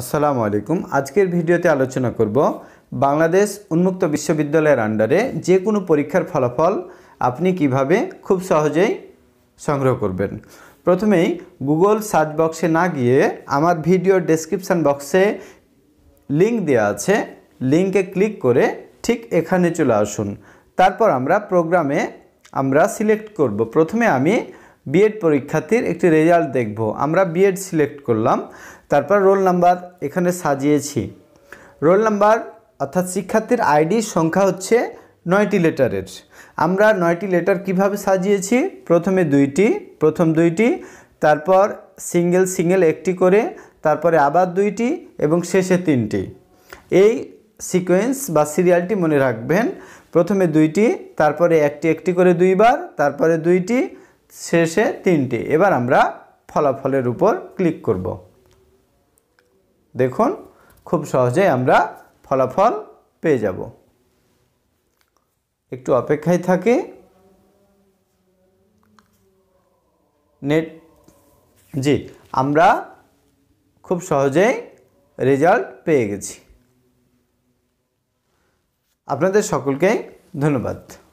আসসালামু আলাইকুম আজকের ভিডিওতে আলোচনা করব বাংলাদেশ উন্মুক্ত বিশ্ববিদ্যালয়ের আন্ডারে যে কোনো পরীক্ষার ফলাফল আপনি কিভাবে খুব সহজেই সংগ্রহ করবেন প্রথমেই গুগল সার্চ বক্সে না গিয়ে আমার ভিডিও ডেসক্রিপশান বক্সে লিঙ্ক দেওয়া আছে লিঙ্কে ক্লিক করে ঠিক এখানে চলে আসুন তারপর আমরা প্রোগ্রামে আমরা সিলেক্ট করব প্রথমে আমি বিএড পরীক্ষার্থীর একটি রেজাল্ট দেখব আমরা বিএড সিলেক্ট করলাম তারপর রোল নাম্বার এখানে সাজিয়েছি রোল নাম্বার অর্থাৎ শিক্ষার্থীর আইডির সংখ্যা হচ্ছে নয়টি লেটারের আমরা নয়টি লেটার কিভাবে সাজিয়েছি প্রথমে দুইটি প্রথম দুইটি তারপর সিঙ্গেল সিঙ্গেল একটি করে তারপরে আবার দুইটি এবং শেষে তিনটি এই সিকোয়েন্স বা সিরিয়ালটি মনে রাখবেন প্রথমে দুইটি তারপরে একটি একটি করে দুইবার তারপরে দুইটি শেষে তিনটি এবার আমরা ফলাফলের উপর ক্লিক করব দেখুন খুব সহজে আমরা ফলাফল পেয়ে যাব একটু অপেক্ষায় থাকি নেট জি আমরা খুব সহজেই রেজাল্ট পেয়ে গেছি আপনাদের সকলকে ধন্যবাদ